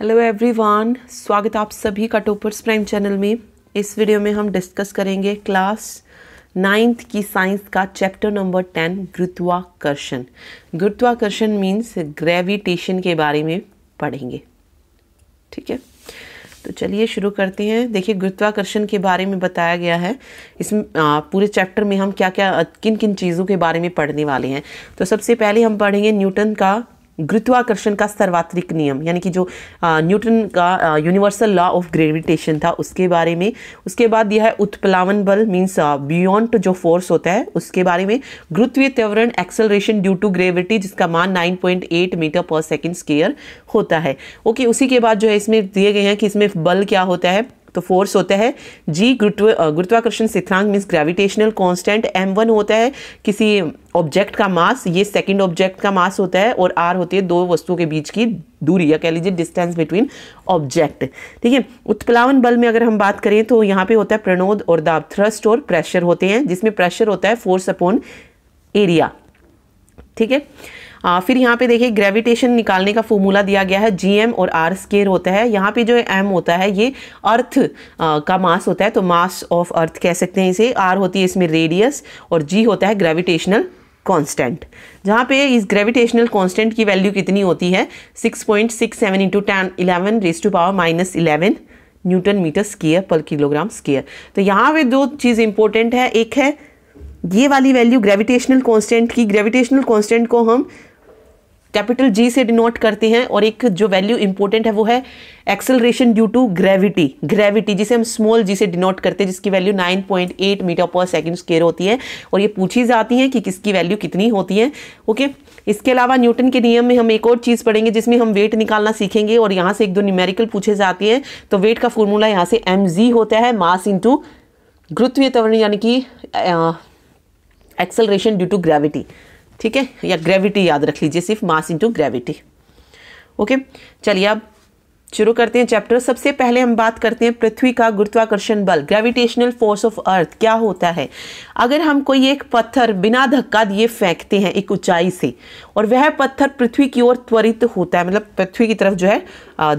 Hello everyone स्वागत आप सभी का टोपर्स प्राइम चैनल में इस वीडियो में हम डिस्कस करेंगे क्लास नाइन्थ की साइंस का चैप्टर नंबर टेन गुरुत्वाकर्षण गुरुत्वाकर्षण मीन्स ग्रेविटेशन के बारे में पढ़ेंगे ठीक है तो चलिए शुरू करते हैं देखिए गुरुत्वाकर्षण के बारे में बताया गया है इसमें पूरे चैप्टर में हम क्या क्या किन किन चीज़ों के बारे में पढ़ने वाले हैं तो सबसे पहले हम पढ़ेंगे न्यूटन का गुरुत्वाकर्षण का सर्वात्रिक नियम यानी कि जो न्यूटन का यूनिवर्सल लॉ ऑफ ग्रेविटेशन था उसके बारे में उसके बाद यह है उत्प्लावन बल मीन्स बियॉन्ड जो फोर्स होता है उसके बारे में गुरुत्वीय त्वरण एक्सेलरेशन ड्यू टू ग्रेविटी जिसका मान 9.8 मीटर पर सेकेंड स्केयर होता है ओके उसी के बाद जो है इसमें दिए गए हैं कि इसमें बल क्या होता है तो फोर्स होता है जी गुरुत्व गुरुत्वाकर्षण स्थिरांक means gravitational constant M one होता है किसी ऑब्जेक्ट का मास ये सेकंड ऑब्जेक्ट का मास होता है और आर होती है दो वस्तुओं के बीच की दूरी या कह लीजिए डिस्टेंस बिटवीन ऑब्जेक्ट ठीक है उत्प्लावन बल में अगर हम बात करें तो यहाँ पे होता है प्रणोद और दाब थ्रस्ट और प्रेशर होते हैं जिसमें प्रेशर होता है फोर्स अपॉन एरिया ठीक है आ, फिर यहाँ पे देखिए ग्रेविटेशन निकालने का फॉर्मूला दिया गया है जी एम और आर स्केयर होता है यहाँ पे जो एम होता है ये अर्थ आ, का मास होता है तो मास ऑफ अर्थ कह सकते हैं इसे आर होती है इसमें रेडियस और जी होता है ग्रेविटेशनल कांस्टेंट जहाँ पे इस ग्रेविटेशनल कांस्टेंट की वैल्यू कितनी होती है 6.67 point six seven into ten eleven raise to power minus eleven newton metre square पर किलोग्राम स्केयर तो यहाँ पे दो चीज़ इंपॉर्टेंट है एक है ये वाली वैल्यू ग्रेविटेशनल कांस्टेंट की ग्रेविटेशनल कांस्टेंट को हम कैपिटल जी से डिनोट करते हैं और एक जो वैल्यू इंपॉर्टेंट है वो है acceleration due to gravity gravity जिसे हम स्मॉल जी से डिनोट करते हैं जिसकी वैल्यू 9.8 मीटर पर सेकंड स्केयर होती है और ये पूछी जाती है कि किसकी वैल्यू कितनी होती है ओके okay? इसके अलावा न्यूटन के नियम में हम एक और चीज़ पढ़ेंगे जिसमें हम वेट निकालना सीखेंगे और यहाँ से एक दो न्यूमेरिकल पूछे जाते हैं तो वेट का फॉर्मूला यहाँ से एम होता है मास इंटू गुरुत्वीय तवरण यानी कि एक्सेलरेशन ड्यू टू ग्रेविटी ठीक है या ग्रेविटी याद रख लीजिए सिर्फ मास इंटू ग्रेविटी ओके चलिए अब शुरू करते हैं चैप्टर सबसे पहले हम बात करते हैं पृथ्वी का गुरुत्वाकर्षण बल ग्रेविटेशनल फोर्स ऑफ अर्थ क्या होता है अगर हम कोई एक पत्थर बिना धक्का दिए फेंकते हैं एक ऊंचाई से और वह पत्थर पृथ्वी की ओर त्वरित होता है मतलब पृथ्वी की तरफ जो है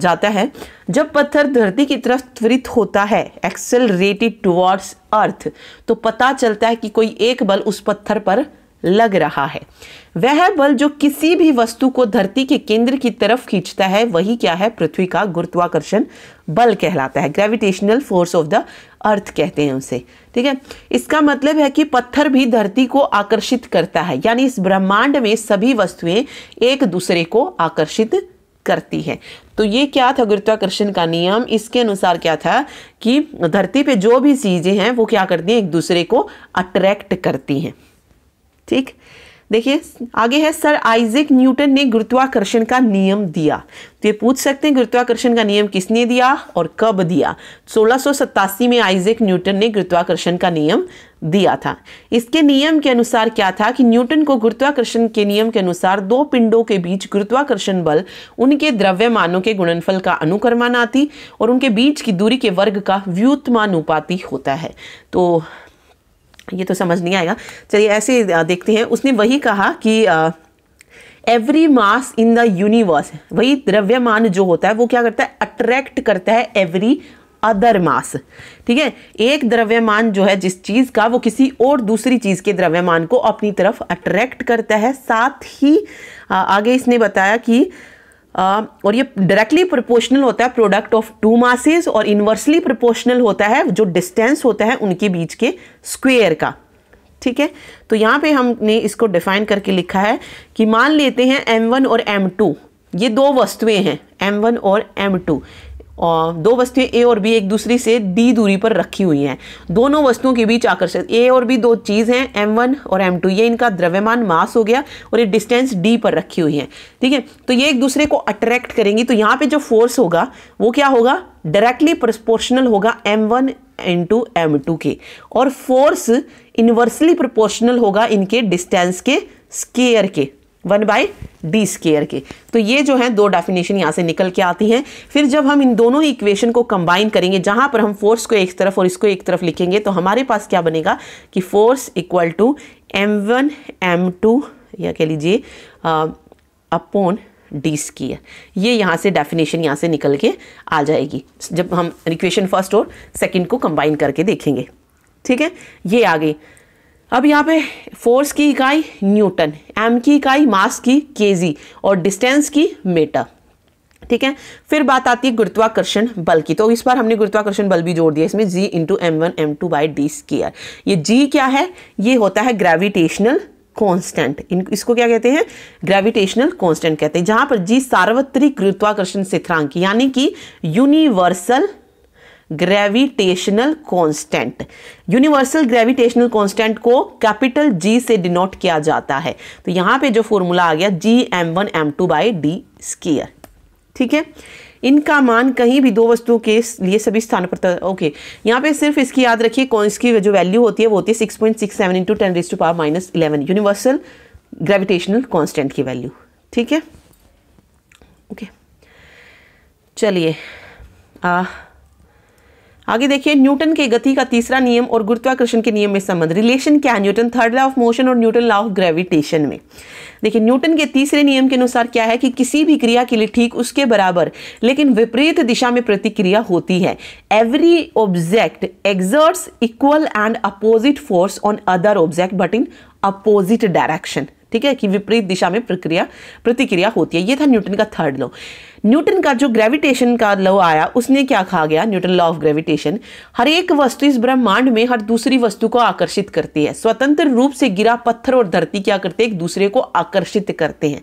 जाता है जब पत्थर धरती की तरफ त्वरित होता है एक्सेलरेटेड टुवर्ड्स अर्थ तो पता चलता है कि कोई एक बल उस पत्थर पर लग रहा है वह बल जो किसी भी वस्तु को धरती के केंद्र की तरफ खींचता है वही क्या है पृथ्वी का गुरुत्वाकर्षण बल कहलाता है gravitational force of the earth कहते हैं उसे ठीक है इसका मतलब है कि पत्थर भी धरती को आकर्षित करता है यानी इस ब्रह्मांड में सभी वस्तुएं एक दूसरे को आकर्षित करती है तो ये क्या था गुरुत्वाकर्षण का नियम इसके अनुसार क्या था कि धरती पे जो भी चीज़ें हैं वो क्या करती हैं एक दूसरे को अट्रैक्ट करती हैं ठीक देखिए आगे है सर आइजिक न्यूटन ने गुरुत्वाकर्षण का नियम दिया तो ये पूछ सकते हैं गुरुत्वाकर्षण का नियम किसने दिया और कब दिया सोलह में आइजिक न्यूटन ने गुरुत्वाकर्षण का नियम दिया था इसके नियम के अनुसार क्या था कि न्यूटन को गुरुत्वाकर्षण के नियम के अनुसार दो पिंडों के बीच गुरुत्वाकर्षण बल उनके द्रव्यमानों के गुणनफल का अनुक्रमानाती और उनके बीच की दूरी के वर्ग का उपाति होता है तो ये तो समझ नहीं आएगा चलिए ऐसे देखते हैं उसने वही कहा कि every mass in the universe वही द्रव्यमान जो होता है वो क्या करता है अट्रैक्ट करता है एवरी अदर मास ठीक है एक द्रव्यमान जो है जिस चीज़ का वो किसी और दूसरी चीज़ के द्रव्यमान को अपनी तरफ अट्रैक्ट करता है साथ ही आगे इसने बताया कि और ये डायरेक्टली प्रोपोर्शनल होता है प्रोडक्ट ऑफ टू मासेस और इन्वर्सली प्रोपोर्शनल होता है जो डिस्टेंस होता है उनके बीच के स्क्वेयर का ठीक है तो यहाँ पे हमने इसको डिफाइन करके लिखा है कि मान लेते हैं M1 और M2 ये दो वस्तुएं हैं M1 और M2 और दो वस्तुएं ए और बी एक दूसरे से डी दूरी पर रखी हुई हैं दोनों वस्तुओं के बीच आकर्षण ए और बी दो चीज़ हैं एम वन और एम टू ये इनका द्रव्यमान मास हो गया और ये डिस्टेंस डी पर रखी हुई है ठीक है तो ये एक दूसरे को अट्रैक्ट करेंगी तो यहाँ पे जो फोर्स होगा वो क्या होगा डायरेक्टली प्रपोर्शनल होगा M one to M two के और फोर्स इन्वर्सली प्रपोर्शनल होगा इनके डिस्टेंस के स्केयर के वन बाई डी स्केयर के तो ये जो है दो डेफिनेशन यहाँ से निकल के आती हैं फिर जब हम इन दोनों इक्वेशन को कंबाइन करेंगे जहाँ पर हम फोर्स को एक तरफ और इसको एक तरफ लिखेंगे तो हमारे पास क्या बनेगा कि force equal to M one M two या कह लीजिए अपोन डी स्कीयर ये यहाँ से डेफिनेशन यहाँ से निकल के आ जाएगी जब हम इक्वेशन फर्स्ट और सेकेंड को कंबाइन करके देखेंगे ठीक है ये आ गई अब यहाँ पे फोर्स की इकाई न्यूटन एम की इकाई मास की केजी और डिस्टेंस की मीटर ठीक है फिर बात आती है गुरुत्वाकर्षण बल की तो इस बार हमने गुरुत्वाकर्षण बल भी जोड़ दिया इसमें G into M one M two by D square ये जी क्या है ये होता है ग्रेविटेशनल कांस्टेंट इन इसको क्या कहते हैं ग्रेविटेशनल कांस्टेंट कहते हैं जहां पर जी सार्वत्रिक गुरुत्वाकर्षण सिद्धांक यानी कि universal gravitational constant universal gravitational constant को कैपिटल जी से डिनोट किया जाता है तो यहां पे जो फॉर्मूला आ गया G M one M two by D square ठीक है इनका मान कहीं भी दो वस्तुओं के लिए सभी स्थानों पर ओके यहाँ पे सिर्फ इसकी याद रखिए कौन इसकी जो वैल्यू होती है वो होती है six point six seven into ten raise to power minus eleven universal gravitational constant की वैल्यू ठीक है ओके चलिए आगे देखिए न्यूटन के गति का तीसरा नियम और गुरुत्वाकर्षण के नियम में संबंध रिलेशन क्या Newton third law of motion और न्यूटन लॉ ऑफ ग्रेविटेशन में देखिए न्यूटन के तीसरे नियम के अनुसार क्या है कि किसी भी क्रिया के लिए ठीक उसके बराबर लेकिन विपरीत दिशा में प्रतिक्रिया होती है every object exerts equal and opposite force on other object but in opposite direction ठीक है कि विपरीत दिशा में प्रक्रिया प्रतिक्रिया होती है ये था न्यूटन का थर्ड लॉ न्यूटन का जो ग्रेविटेशन का लॉ आया उसने क्या कहा गया न्यूटन लॉ ऑफ ग्रेविटेशन हर एक वस्तु इस ब्रह्मांड में हर दूसरी वस्तु को आकर्षित करती है स्वतंत्र रूप से गिरा पत्थर और धरती क्या करते हैं एक दूसरे को आकर्षित करते हैं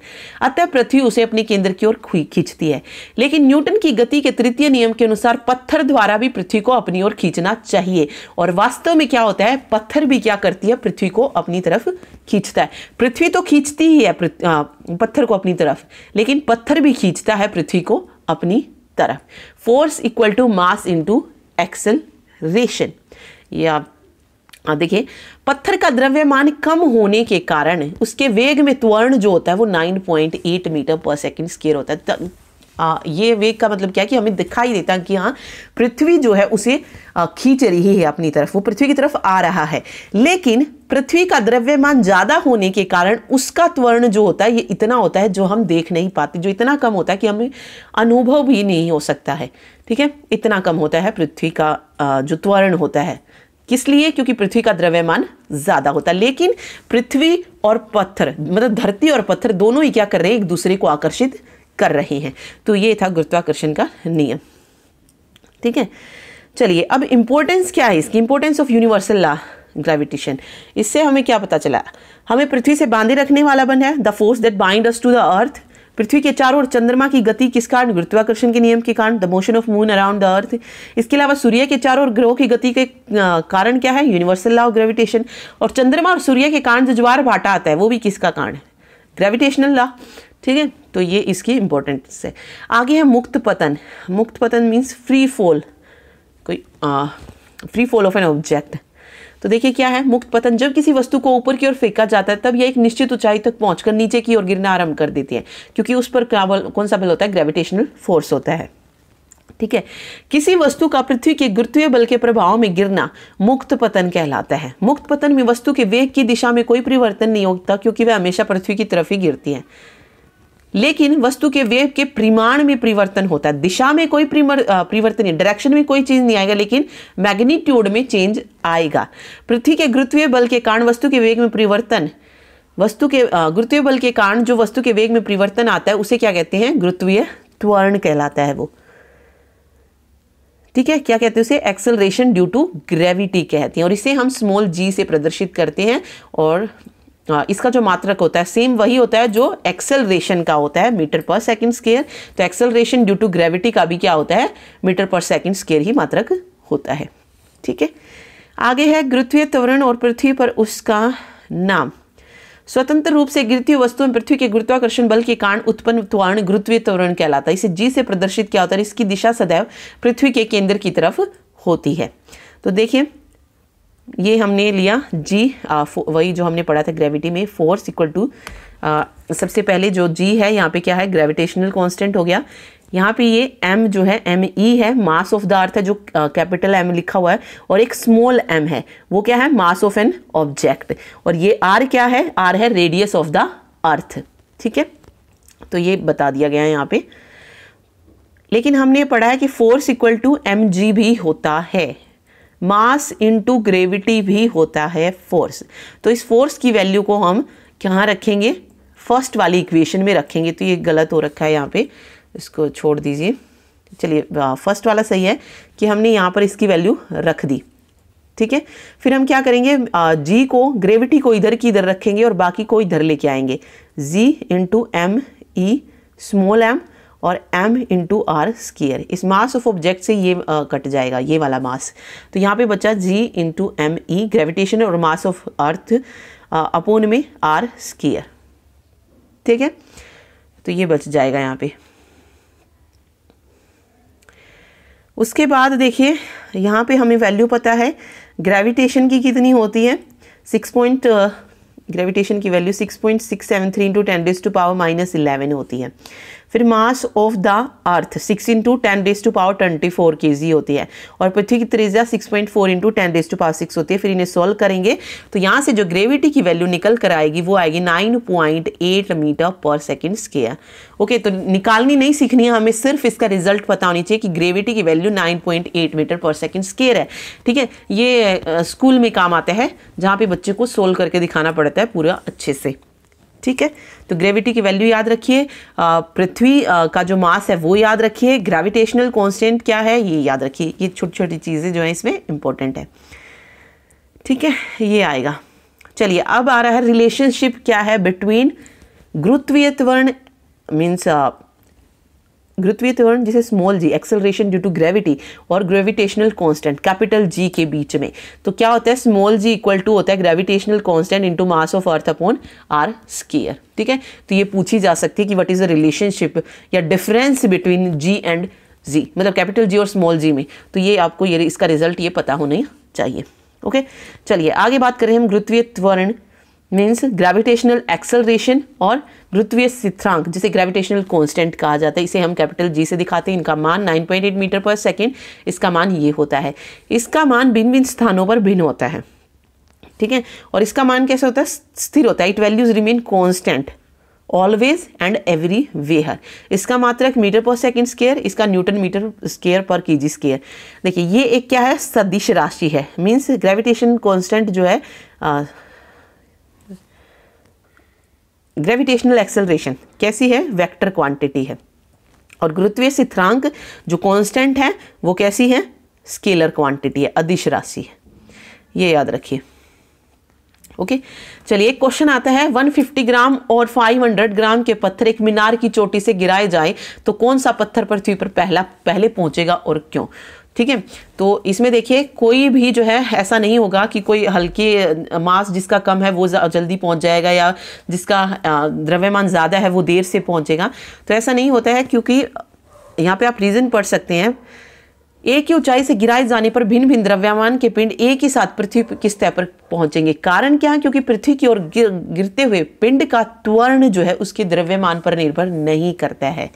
अतः पृथ्वी उसे अपने केंद्र की ओर खींचती है लेकिन न्यूटन की गति के तृतीय नियम के अनुसार पत्थर द्वारा भी पृथ्वी को अपनी ओर खींचना चाहिए और वास्तव में क्या होता है पत्थर भी क्या करती है पृथ्वी को अपनी तरफ खींचता है पृथ्वी तो खींचती ही है पत्थर को अपनी तरफ लेकिन पत्थर भी खींचता है पृथ्वी को अपनी तरफ force equal to mass into acceleration या देखिए पत्थर का द्रव्यमान कम होने के कारण उसके वेग में त्वरण जो होता है वो 9.8 मीटर पर सेकंड स्केयर होता है आ, ये वेग का मतलब क्या है कि हमें दिखाई देता है कि हाँ पृथ्वी जो है उसे खींच रही है अपनी तरफ वो पृथ्वी की तरफ आ रहा है लेकिन पृथ्वी का द्रव्यमान ज़्यादा होने के कारण उसका त्वरण जो होता है ये इतना होता है जो हम देख नहीं पाते जो इतना कम होता है कि हमें अनुभव भी नहीं हो सकता है ठीक है इतना कम होता है पृथ्वी का जो त्वरण होता है किस लिए क्योंकि पृथ्वी का द्रव्यमान ज़्यादा होता है लेकिन पृथ्वी और पत्थर मतलब धरती और पत्थर दोनों ही क्या कर रहे हैं एक दूसरे को आकर्षित कर रहे हैं तो ये था गुरुत्वाकर्षण का नियम ठीक है चलिए अब इम्पोर्टेंस क्या है इसकी importance of universal law gravitation इससे हमें क्या पता चला हमें पृथ्वी से बांधे रखने वाला बन है the force that bind us to the earth पृथ्वी के चारों ओर चंद्रमा की गति किस कारण गुरुत्वाकर्षण के नियम के कारण the motion of moon around the earth इसके अलावा सूर्य के चारों ओर ग्रहों की गति के कारण क्या है यूनिवर्सल लॉ ऑफ ग्रेविटेशन और चंद्रमा और सूर्य के कारण जो ज्वार भाटा आता है वो भी किसका कारण है ग्रेविटेशनल लॉ ठीक है तो ये इसकी इम्पोर्टेंस है आगे है मुक्त पतन मुक्त पतन मीन्स फ्री फॉल कोई free fall of an object तो देखिए क्या है मुक्त पतन जब किसी वस्तु को ऊपर की ओर फेंका जाता है तब यह एक निश्चित ऊंचाई तक पहुंचकर नीचे की ओर गिरना आरंभ कर देती है क्योंकि उस पर क्या बल कौन सा बल होता है ग्रेविटेशनल फोर्स होता है ठीक है किसी वस्तु का पृथ्वी के गुरुत्वीय बल के प्रभाव में गिरना मुक्त पतन कहलाता है मुक्त पतन में वस्तु के वेग की दिशा में कोई परिवर्तन नहीं होता क्योंकि वह हमेशा पृथ्वी की तरफ ही गिरती है लेकिन वस्तु के वेग के परिमाण में परिवर्तन होता है दिशा में कोई परिवर्तन नहीं डायरेक्शन में कोई चेंज नहीं आएगा लेकिन मैग्नीट्यूड में चेंज आएगा पृथ्वी के गुरुत्वीय बल के कारण वस्तु के वेग में परिवर्तन वस्तु के गुरुत्वीय बल के कारण जो वस्तु के वेग में परिवर्तन आता है उसे क्या कहते हैं गुरुत्वीय त्वरण कहलाता है वो ठीक है क्या कहते हैं उसे एक्सेलरेशन ड्यू टू ग्रेविटी कहते हैं और इसे हम स्मॉल जी से प्रदर्शित करते हैं और इसका जो मात्रक होता है सेम वही होता है जो एक्सेलरेशन का होता है मीटर पर सेकंड स्केयर तो एक्सेलरेशन ड्यू टू ग्रेविटी का भी क्या होता है मीटर पर सेकंड स्केयर ही मात्रक होता है ठीक है आगे है गुरुत्वीय त्वरण और पृथ्वी पर उसका नाम स्वतंत्र रूप से गिरती हुई वस्तु में पृथ्वी के गुरुत्वाकर्षण बल के कारण उत्पन्न त्वरण गुरुत्वीय त्वरण कहलाता है इसे जी से प्रदर्शित किया होता है इसकी दिशा सदैव पृथ्वी के केंद्र की तरफ होती है तो देखिए ये हमने लिया जी आ, वही जो हमने पढ़ा था ग्रेविटी में फोर्स इक्वल टू सबसे पहले जो जी है यहाँ पे क्या है ग्रेविटेशनल कांस्टेंट हो गया यहाँ पे ये एम जो है एम ई e है मास ऑफ द अर्थ है जो कैपिटल एम लिखा हुआ है और एक स्मॉल एम है वो क्या है मास ऑफ एन ऑब्जेक्ट और ये आर क्या है आर है रेडियस ऑफ द अर्थ ठीक है तो ये बता दिया गया है यहाँ पे लेकिन हमने पढ़ा है कि force equal to M G भी होता है मास इनटू ग्रेविटी भी होता है फोर्स तो इस फोर्स की वैल्यू को हम कहाँ रखेंगे फर्स्ट वाली इक्वेशन में रखेंगे तो ये गलत हो रखा है यहाँ पे इसको छोड़ दीजिए चलिए फर्स्ट वाला सही है कि हमने यहाँ पर इसकी वैल्यू रख दी ठीक है फिर हम क्या करेंगे जी को ग्रेविटी को इधर की इधर रखेंगे और बाकी को इधर लेके आएंगे G into M E small M और m into R square is mass of object से ये आ, कट जाएगा ये वाला मास तो यहाँ पे बचा g into M E gravitation और मास ऑफ अर्थ अपोन में आर स्केयर ठीक है तो ये बच जाएगा यहाँ पे उसके बाद देखिए यहाँ पे हमें वैल्यू पता है ग्रेविटेशन की कितनी होती है सिक्स पॉइंट ग्रेविटेशन की value six point six seven three into ten raise to power minus eleven होती है फिर mass of the earth six into ten raise to power twenty four K G होती है और पृथ्वी की त्रिज्या six point four into ten raise to power six होती है फिर इन्हें सॉल्व करेंगे तो यहाँ से जो ग्रेविटी की वैल्यू निकल कर आएगी वो आएगी nine point eight meter per second square okay तो निकालनी नहीं सीखनी है हमें सिर्फ इसका रिजल्ट पता होनी चाहिए कि ग्रेविटी की value nine point eight meter per second square है ठीक है ये स्कूल में काम आता है जहाँ पे बच्चे को सोल्व करके दिखाना पड़ता है पूरा अच्छे से ठीक है तो ग्रेविटी की वैल्यू याद रखिए पृथ्वी का जो मास है वो याद रखिए ग्रेविटेशनल कॉन्स्टेंट क्या है ये याद रखिए ये छोटी छोटी चीज़ें जो हैं इसमें इंपॉर्टेंट है ठीक है ये आएगा चलिए अब आ रहा है रिलेशनशिप क्या है बिटवीन गुरुत्वीय त्वरण मीन्स गुरुत्वीय त्वरण जिसे small G acceleration due to gravity और ग्रेविटेशनल कांस्टेंट कैपिटल जी के बीच में तो क्या होता है स्मॉल जी इक्वल टू होता है gravitational constant into mass of earth upon R square ठीक है तो ये पूछी जा सकती है कि व्हाट इज द रिलेशनशिप या difference between G and G मतलब कैपिटल जी और स्मॉल जी में तो ये आपको ये इसका रिजल्ट ये पता होना चाहिए ओके चलिए आगे बात करें हम गुरुत्वीय त्वरण मीन्स ग्रेविटेशनल एक्सलरेशन और गुरुत्वीय स्थिरांक जिसे ग्रेविटेशनल कांस्टेंट कहा जाता है इसे हम कैपिटल जी से दिखाते हैं इनका मान 9.8 मीटर पर सेकेंड इसका मान ये होता है इसका मान भिन्न भिन्न स्थानों पर भिन्न होता है ठीक है और इसका मान कैसे होता है स्थिर होता है it values remain constant always and everywhere इसका मात्रक मीटर पर सेकेंड स्केयर इसका newton metre square per K जी स्केयर देखिए ये एक क्या है सदिश राशि है मीन्स ग्रेविटेशन कॉन्स्टेंट जो है आ, ग्रेविटेशनल एक्सेलरेशन कैसी है वेक्टर क्वांटिटी है और गुरुत्वीय सिद्धांक जो कांस्टेंट है वो कैसी है स्केलर क्वांटिटी है अदिश राशि है ये याद रखिए ओके चलिए एक क्वेश्चन आता है 150 ग्राम और 500 ग्राम के पत्थर एक मीनार की चोटी से गिराए जाए तो कौन सा पत्थर पृथ्वी पर पहला पहले पहुंचेगा और क्यों ठीक है तो इसमें देखिए कोई भी जो है ऐसा नहीं होगा कि कोई हल्के मास जिसका कम है वो जल्दी पहुंच जाएगा या जिसका द्रव्यमान ज़्यादा है वो देर से पहुंचेगा तो ऐसा नहीं होता है क्योंकि यहाँ पे आप रीज़न पढ़ सकते हैं एक ही ऊंचाई से गिराए जाने पर भिन्न भिन्न द्रव्यमान के पिंड एक ही साथ पृथ्वी की स्तर पर पहुंचेंगे कारण क्या है क्योंकि पृथ्वी की ओर गिर, गिरते हुए पिंड का त्वरण जो है उसके द्रव्यमान पर निर्भर नहीं करता है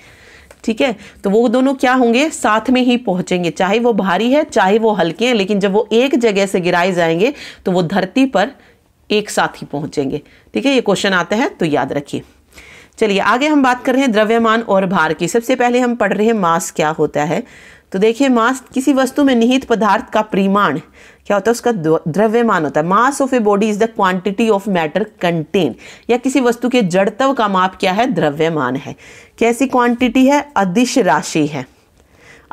ठीक है तो वो दोनों क्या होंगे साथ में ही पहुंचेंगे चाहे वो भारी है चाहे वो हल्के हैं लेकिन जब वो एक जगह से गिराए जाएंगे तो वो धरती पर एक साथ ही पहुंचेंगे ठीक है ये क्वेश्चन आते हैं तो याद रखिए चलिए आगे हम बात कर रहे हैं द्रव्यमान और भार की सबसे पहले हम पढ़ रहे हैं मास क्या होता है तो देखिए मास किसी वस्तु में निहित पदार्थ का परिमाण क्या होता है उसका द्रव्यमान होता है mass of a body is the quantity of matter contain या किसी वस्तु के जड़तव का माप क्या है द्रव्यमान है कैसी क्वांटिटी है अदिश राशि है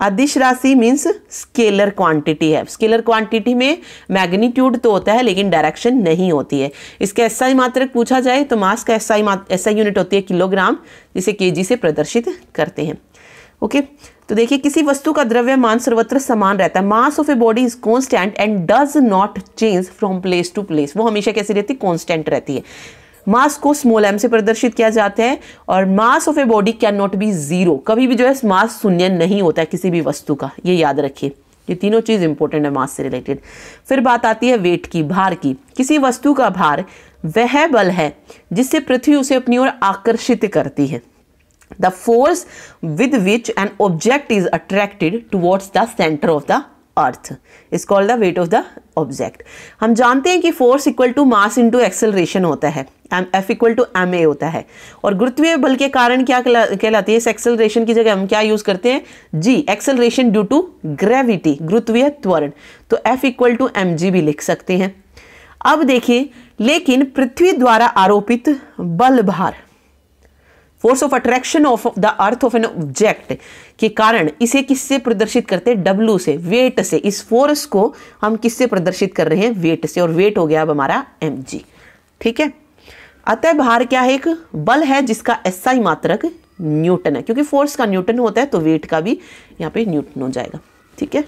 अदिश राशि मीन्स स्केलर क्वांटिटी है स्केलर क्वांटिटी में मैग्नीट्यूड तो होता है लेकिन डायरेक्शन नहीं होती है इसका ऐसा ही मात्रक पूछा जाए तो मास का ऐसा ही ऐसा यूनिट होती है किलोग्राम जिसे के जी से प्रदर्शित करते हैं ओके okay? तो देखिए किसी वस्तु का द्रव्यमान सर्वत्र समान रहता है mass of a body is constant and does not change from place to place वो हमेशा कैसी रहती है कॉन्स्टेंट रहती है मास को स्मॉल एम से प्रदर्शित किया जाता है और mass of a body can not be zero कभी भी जो है मास शून्य नहीं होता है किसी भी वस्तु का ये याद रखिए ये तीनों चीज़ इंपॉर्टेंट है मास से रिलेटेड फिर बात आती है वेट की भार की किसी वस्तु का भार वह बल है जिससे पृथ्वी उसे अपनी ओर आकर्षित करती है the force with which an object is attracted towards the center of the earth is called the weight of the object हम जानते हैं कि force equal to mass to acceleration होता है M F equal to M A होता है और गुरुत्वीय बल के कारण क्या कहलाती है इस एक्सेलरेशन की जगह हम क्या यूज़ करते हैं G acceleration due to gravity गुरुत्वीय त्वरण तो F equal to M G भी लिख सकते हैं अब देखिए लेकिन पृथ्वी द्वारा आरोपित बल भार force of attraction of the earth of an object के कारण इसे किससे प्रदर्शित करते हैं डब्ल्यू से वेट से इस फोर्स को हम किससे प्रदर्शित कर रहे हैं वेट से और वेट हो गया अब हमारा एम ठीक है अतः भार क्या है एक बल है जिसका एसआई मात्रक न्यूटन है क्योंकि फोर्स का न्यूटन होता है तो वेट का भी यहाँ पे न्यूटन हो जाएगा ठीक है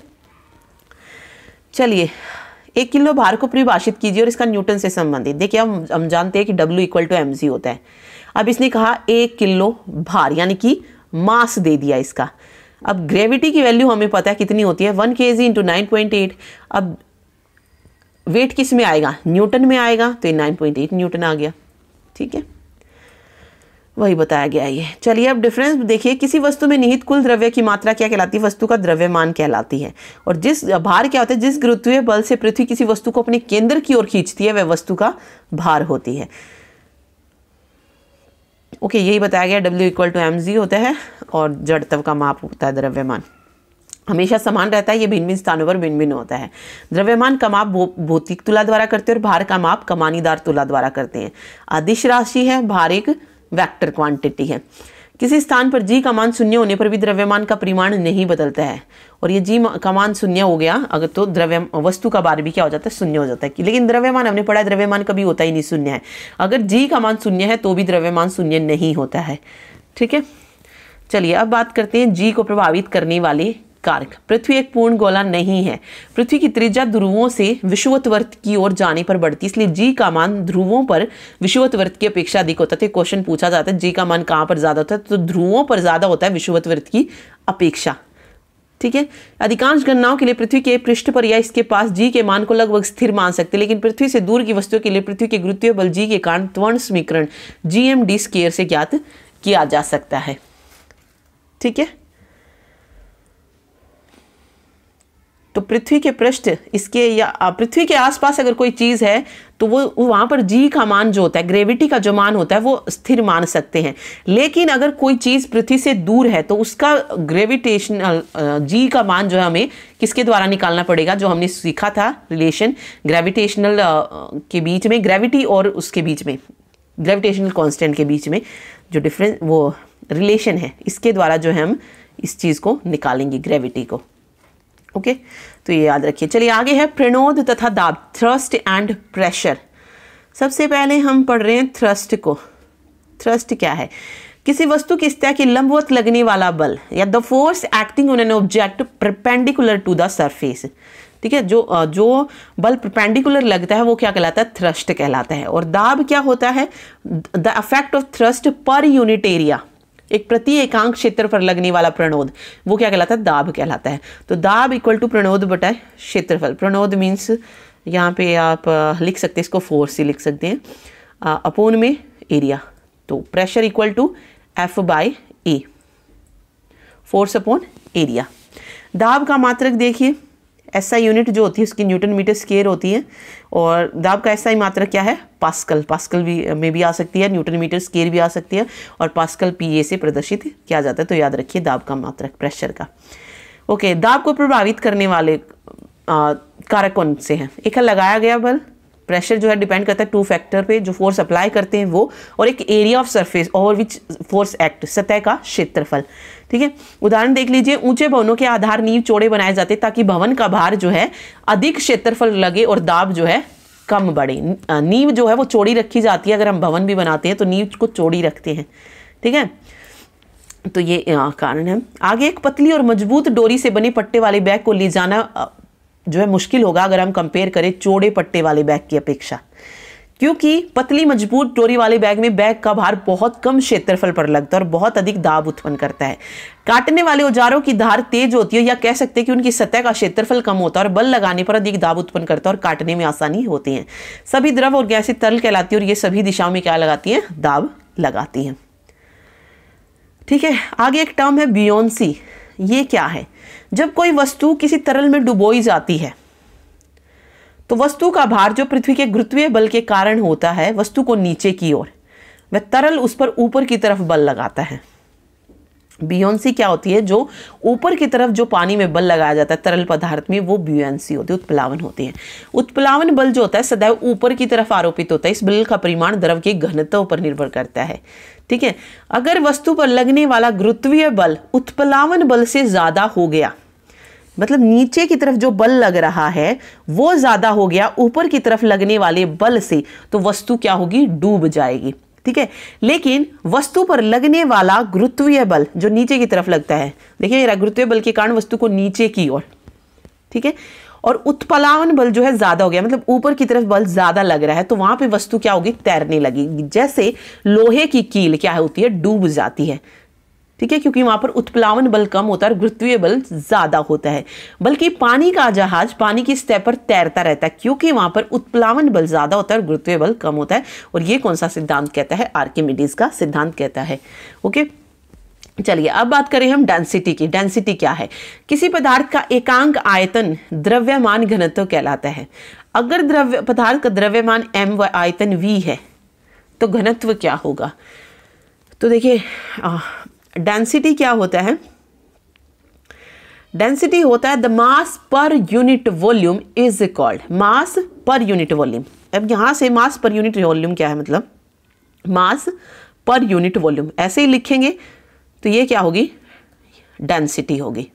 चलिए एक किलो भार को परिभाषित कीजिए और इसका न्यूटन से संबंधित देखिए हम हम जानते हैं कि डब्ल्यू इक्वल टू एम होता है अब इसने कहा एक किलो भार यानी कि मास दे दिया इसका अब ग्रेविटी की वैल्यू हमें पता है कितनी होती है one K G into nine point eight अब वेट किस में आएगा न्यूटन में आएगा तो ये नाइन पॉइंट एट न्यूटन आ गया ठीक है वही बताया गया ये चलिए अब डिफरेंस देखिए किसी वस्तु में निहित कुल द्रव्य की मात्रा क्या कहलाती है वस्तु का द्रव्यमान कहलाती है और जिस भार क्या होता है जिस गुरुत्वीय बल से पृथ्वी किसी वस्तु को अपने केंद्र की ओर खींचती है वह वस्तु का भार होती है ओके यही बताया गया W equal to M G होता है और जड़तव का माप होता है द्रव्यमान हमेशा समान रहता है ये भिन्न भिन्न स्थानों पर भिन्न भिन्न होता है द्रव्यमान का माप भौतिक तुला द्वारा करते हैं और भार का माप कमानीदार तुला द्वारा करते हैं अदिश राशि है भार एक वैक्टर क्वांटिटी है किसी स्थान पर जी का मान शून्य होने पर भी द्रव्यमान का परिमाण नहीं बदलता है और ये जी का मान शून्य हो गया अगर तो द्रव्य वस्तु का बार भी क्या हो जाता है शून्य हो जाता है लेकिन द्रव्यमान हमने पढ़ा है द्रव्यमान कभी होता ही नहीं शून्य है अगर जी का मान शून्य है तो भी द्रव्यमान शून्य नहीं होता है ठीक है चलिए अब बात करते हैं जी को प्रभावित करने वाले कारक पृथ्वी एक पूर्ण गोला नहीं है पृथ्वी की त्रिज्या ध्रुवों से विश्वत्वर्त की ओर जाने पर बढ़ती इसलिए जी का मान ध्रुवों पर विश्वत्वर्त की अपेक्षा अधिक होता था क्वेश्चन तो पूछा जाता है जी का मान कहाँ पर ज़्यादा होता है तो ध्रुवों पर ज़्यादा होता है विश्वत्वर्त की अपेक्षा ठीक है अधिकांश गणनाओं के लिए पृथ्वी के पृष्ठ पर या इसके पास जी के मान को लगभग स्थिर मान सकते हैं लेकिन पृथ्वी से दूर की वस्तुओं के लिए पृथ्वी के गुरुत्वीय बल जी के कारण त्वर्ण समीकरण जी एम डी स्केयर से ज्ञात किया जा सकता है ठीक है तो पृथ्वी के पृष्ठ इसके या पृथ्वी के आसपास अगर कोई चीज़ है तो वो वहाँ पर जी का मान जो होता है ग्रेविटी का जो मान होता है वो स्थिर मान सकते हैं लेकिन अगर कोई चीज़ पृथ्वी से दूर है तो उसका ग्रेविटेशनल जी का मान जो है हमें किसके द्वारा निकालना पड़ेगा जो हमने सीखा था रिलेशन ग्रेविटेशनल के बीच में ग्रेविटी और उसके बीच में ग्रेविटेशनल कॉन्स्टेंट के बीच में जो डिफरेंस वो रिलेशन है इसके द्वारा जो है हम इस चीज़ को निकालेंगे ग्रेविटी को ओके तो ये याद रखिए चलिए आगे है प्रणोद तथा दाब थ्रस्ट एंड प्रेशर सबसे पहले हम पढ़ रहे हैं थ्रस्ट को थ्रस्ट क्या है किसी वस्तु की स्तर की लंबवत लगने वाला बल या the force acting on an object perpendicular to the surface ठीक है जो जो बल प्रपेंडिकुलर लगता है वो क्या कहलाता है थ्रस्ट कहलाता है और दाब क्या होता है the effect of thrust per unit area एक प्रति एकांक क्षेत्र पर लगने वाला प्रणोद वो क्या कहलाता है दाब कहलाता है तो दाब इक्वल टू प्रणोद बटा क्षेत्रफल प्रणोद मीन्स यहाँ पे आप लिख सकते हैं इसको फोर्स से लिख सकते हैं अपोन में एरिया तो pressure equal to F by A force upon area दाब का मात्रक देखिए ऐसा यूनिट जो होती है उसकी न्यूटन मीटर स्केयर होती है और दाब का ही मात्रा क्या है पास्कल पास्कल भी में भी आ सकती है न्यूटन मीटर स्केयर भी आ सकती है और पास्कल पी से प्रदर्शित किया जाता है तो याद रखिए दाब का मात्रक प्रेशर का ओके दाब को प्रभावित करने वाले कारक कौन से हैं एक है लगाया गया बल प्रेशर जो है डिपेंड करता है टू फैक्टर पे जो फोर्स अप्लाई करते हैं वो और एक area of surface over which force act सतह का क्षेत्रफल ठीक है उदाहरण देख लीजिए ऊंचे भवनों के आधार नींव चौड़े बनाए जाते ताकि भवन का भार जो है अधिक क्षेत्रफल लगे और दाब जो है कम बढ़े नींव जो है वो चौड़ी रखी जाती है अगर हम भवन भी बनाते हैं तो नींव को चौड़ी रखते हैं ठीक है तो ये कारण है आगे एक पतली और मजबूत डोरी से बने पट्टे वाले बैग को ले जाना जो है मुश्किल होगा अगर हम कंपेयर करें चौड़े पट्टे वाले बैग की अपेक्षा क्योंकि पतली मजबूत टोरी वाले बैग में बैग का भार बहुत कम क्षेत्रफल पर लगता है और बहुत अधिक दाब उत्पन्न करता है काटने वाले औजारों की धार तेज होती है या कह सकते हैं कि उनकी सतह का क्षेत्रफल कम होता है और बल लगाने पर अधिक दाब उत्पन्न करता है और काटने में आसानी होती है सभी द्रव और गैसें तरल कहलाती है और ये सभी दिशाओं में क्या लगाती है दाब लगाती है ठीक है आगे एक टर्म है बियोन्सी ये क्या है जब कोई वस्तु किसी तरल में डुबोई जाती है तो वस्तु का भार जो पृथ्वी के गुरुत्वीय बल के कारण होता है वस्तु को नीचे की ओर वह तरल उस पर ऊपर की तरफ बल लगाता है बियोन्सी क्या होती है जो ऊपर की तरफ जो पानी में बल लगाया जाता है तरल पदार्थ में वो बियोन्सी होती है उत्प्लावन होती है उत्प्लावन बल जो होता है सदैव ऊपर की तरफ आरोपित होता है इस बल का परिमाण द्रव की घनत्व पर निर्भर करता है ठीक है अगर वस्तु पर लगने वाला गुरुत्वीय बल उत्प्लावन बल से ज़्यादा हो गया मतलब नीचे की तरफ जो बल लग रहा है वो ज़्यादा हो गया ऊपर की तरफ लगने वाले बल से तो वस्तु क्या होगी डूब जाएगी ठीक है लेकिन वस्तु पर लगने वाला गुरुत्वीय बल जो नीचे की तरफ लगता है देखिए मेरा गुरुत्वीय बल के कारण वस्तु को नीचे की ओर ठीक है और उत्पलावन बल जो है ज़्यादा हो गया मतलब ऊपर की तरफ बल ज़्यादा लग रहा है तो वहां पे वस्तु क्या होगी तैरने लगेगी जैसे लोहे की कील क्या होती है डूब जाती है ठीक है क्योंकि वहां पर उत्प्लावन बल कम होता है और गुरुत्वीय बल ज़्यादा होता है बल्कि पानी का जहाज पानी की सतह पर तैरता रहता है क्योंकि वहां पर उत्प्लावन बल ज़्यादा होता है और गुरुत्वीय बल कम होता है और ये कौन सा सिद्धांत कहता है आर्किमिडीज का सिद्धांत कहता है ओके चलिए अब बात करें हम डेंसिटी की डेंसिटी क्या है किसी पदार्थ का एकांक आयतन द्रव्यमान घनत्व कहलाता है अगर द्रव्य पदार्थ का द्रव्यमान एम व आयतन वी है तो घनत्व क्या होगा तो देखिए डेंसिटी क्या होता है डेंसिटी होता है the mass per unit volume is called mass per unit volume अब यहां से मास पर यूनिट वॉल्यूम क्या है मतलब मास पर यूनिट वॉल्यूम ऐसे ही लिखेंगे तो ये क्या होगी डेंसिटी होगी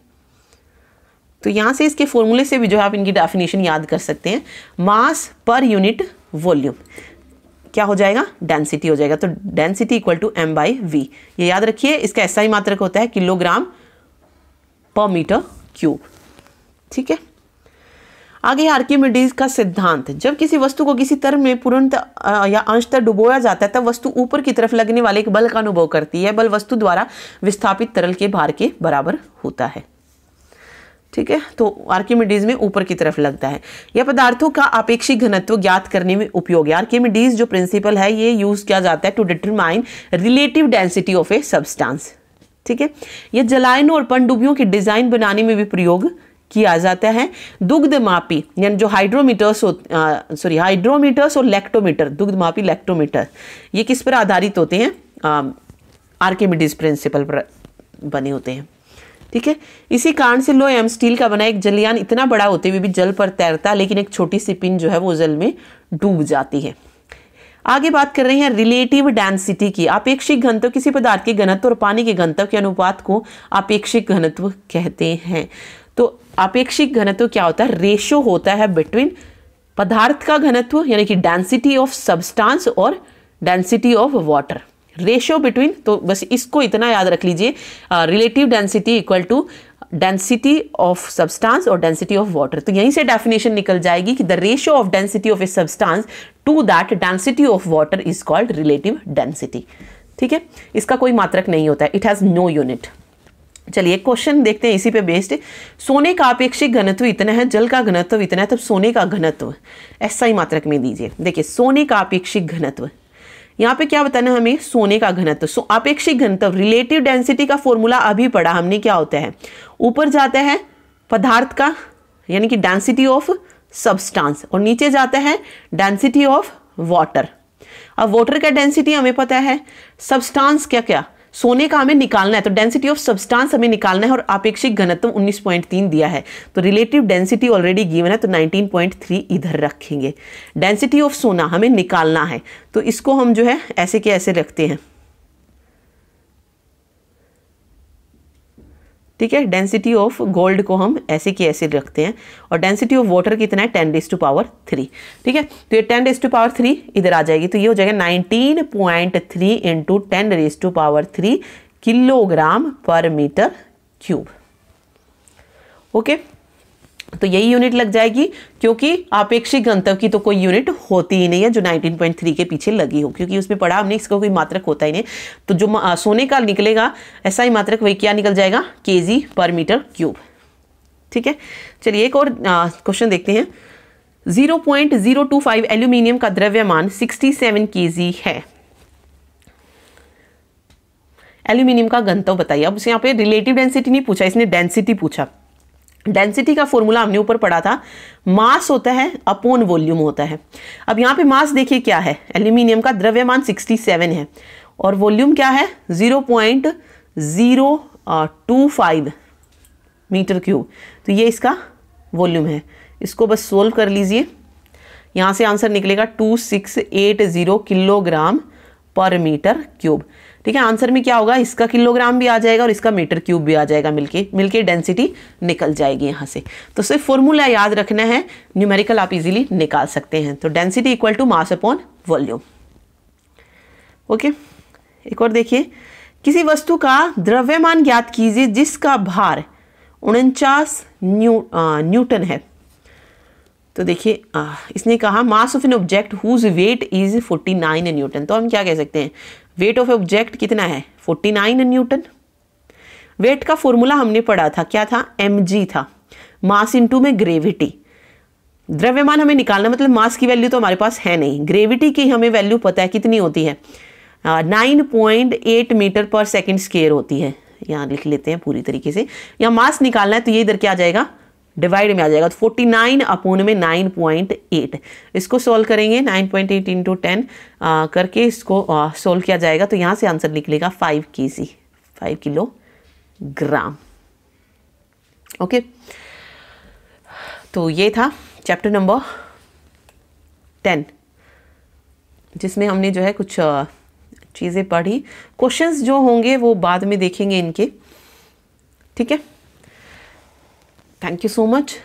तो यहां से इसके फॉर्मूले से भी जो है आप इनकी डेफिनेशन याद कर सकते हैं मास पर यूनिट वॉल्यूम क्या हो जाएगा डेंसिटी हो जाएगा तो density equal to M by V ये याद रखिए इसका ऐसा ही मात्रक होता है किलोग्राम पर मीटर क्यूब ठीक है आगे आर्किमिडीज का सिद्धांत जब किसी वस्तु को किसी तरह में पूर्णतः या अंशतः डुबोया जाता है तब वस्तु ऊपर की तरफ लगने वाले एक बल का अनुभव करती है बल वस्तु द्वारा विस्थापित तरल के भार के बराबर होता है ठीक है तो आर्किमिडीज में ऊपर की तरफ लगता है यह पदार्थों का आपेक्षिक घनत्व ज्ञात करने में उपयोग है आर्किमिडीज जो प्रिंसिपल है ये यूज़ किया जाता है to determine relative density of a substance ठीक है यह जलायनों और पनडुब्बियों की डिज़ाइन बनाने में भी प्रयोग किया जाता है दुग्ध मापी यानी जो हाइड्रोमीटर्स सॉरी हाइड्रोमीटर्स और लैक्टोमीटर दुग्ध मापी लेक्टोमीटर ये किस पर आधारित होते हैं आर्किमिडीज प्रिंसिपल पर बने होते हैं ठीक है इसी कारण से लो एम स्टील का बना एक जलयान इतना बड़ा होते हुए भी जल पर तैरता लेकिन एक छोटी सी पिन जो है वो जल में डूब जाती है आगे बात कर रहे हैं रिलेटिव डेंसिटी की अपेक्षिक घनत्व किसी पदार्थ के घनत्व और पानी के घनत्व के अनुपात को अपेक्षिक घनत्व कहते हैं तो अपेक्षिक घनत्व क्या होता है रेशो होता है बिटवीन पदार्थ का घनत्व यानी कि डेंसिटी ऑफ सब्सटेंस और density of water ratio between तो बस इसको इतना याद रख लीजिए relative density equal to density of substance और डेंसिटी ऑफ वाटर तो यहीं से डेफिनेशन निकल जाएगी कि the ratio of density of a substance to that density of water is called relative density ठीक है इसका कोई मात्रक नहीं होता है इट हैज़ नो यूनिट चलिए क्वेश्चन देखते हैं इसी पे बेस्ड सोने का अपेक्षित घनत्व इतना है जल का घनत्व इतना है तब सोने का घनत्व ऐसा ही मात्रक में दीजिए देखिए सोने का अपेक्षित घनत्व यहाँ पे क्या बताना हमें सोने का घनत्व सो अपेक्षित घनत्व रिलेटिव डेंसिटी का फॉर्मूला अभी पढ़ा हमने क्या होता है ऊपर जाता है पदार्थ का यानी कि डेंसिटी ऑफ सब्सटेंस और नीचे जाता है डेंसिटी ऑफ वाटर अब वाटर का डेंसिटी हमें पता है सब्सटेंस क्या क्या सोने का हमें निकालना है तो डेंसिटी ऑफ सब्सटेंस हमें निकालना है और अपेक्षिक घनत्व 19.3 दिया है तो रिलेटिव डेंसिटी ऑलरेडी गिवन है तो 19.3 इधर रखेंगे डेंसिटी ऑफ सोना हमें निकालना है तो इसको हम जो है ऐसे के ऐसे रखते हैं ठीक है डेंसिटी ऑफ गोल्ड को हम ऐसे की ऐसे रखते हैं और डेंसिटी ऑफ वाटर कितना है ten raise to power three ठीक है तो ये ten raise to power three इधर आ जाएगी तो ये हो जाएगा nineteen point three into ten raise to power three kilogram per meter cube okay okay? तो यही यूनिट लग जाएगी क्योंकि आपेक्षिक गंतव्य की तो कोई यूनिट होती ही नहीं है जो 19.3 के पीछे लगी हो क्योंकि उसमें पढ़ा हमने इसका कोई मात्रक होता ही नहीं तो जो आ, सोने का निकलेगा ऐसा ही मात्रक वही क्या निकल जाएगा के पर मीटर क्यूब ठीक है चलिए एक और क्वेश्चन देखते हैं 0.025 एल्यूमिनियम का द्रव्यमान 67 जी है एल्यूमिनियम का गंतव्य बताइए अब उसे यहाँ पे रिलेटिव डेंसिटी नहीं पूछा इसने डेंसिटी पूछा डेंसिटी का फॉर्मूला हमने ऊपर पढ़ा था मास होता है अपोन वॉल्यूम होता है अब यहाँ पे मास देखिए क्या है एल्यूमिनियम का द्रव्यमान 67 है और वॉल्यूम क्या है 0.025 मीटर क्यूब तो ये इसका वॉल्यूम है इसको बस सोल्व कर लीजिए यहाँ से आंसर निकलेगा 2680 किलोग्राम पर मीटर क्यूब ठीक है आंसर में क्या होगा इसका किलोग्राम भी आ जाएगा और इसका मीटर क्यूब भी आ जाएगा मिलके मिलके डेंसिटी निकल जाएगी यहाँ से तो सिर्फ फॉर्मूला याद रखना है न्यूमेरिकल आप इजीली निकाल सकते हैं तो density equal to mass upon volume okay एक और देखिए किसी वस्तु का द्रव्यमान ज्ञात कीजिए जिसका भार उनचास न्यू न्यूटन है तो देखिए इसने कहा mass of an object whose weight is 49 newton तो हम क्या कह सकते हैं वेट ऑफ ऑब्जेक्ट कितना है 49 न्यूटन वेट का फॉर्मूला हमने पढ़ा था क्या था एम था मास इंटू में ग्रेविटी द्रव्यमान हमें निकालना मतलब मास की वैल्यू तो हमारे पास है नहीं ग्रेविटी की हमें वैल्यू पता है कितनी होती है nine point eight meter per second square होती है यहाँ लिख लेते हैं पूरी तरीके से या मास निकालना है तो ये इधर क्या आ जाएगा डिवाइड में आ जाएगा तो फोर्टी नाइन अपोन में नाइन पॉइंट एट इसको सॉल्व करेंगे nine point eight into ten करके इसको सॉल्व किया जाएगा तो यहाँ से आंसर निकलेगा five K G five kilogram okay तो ये था चैप्टर नंबर टेन जिसमें हमने जो है कुछ चीज़ें पढ़ी क्वेश्चंस जो होंगे वो बाद में देखेंगे इनके ठीक है Thank you so much.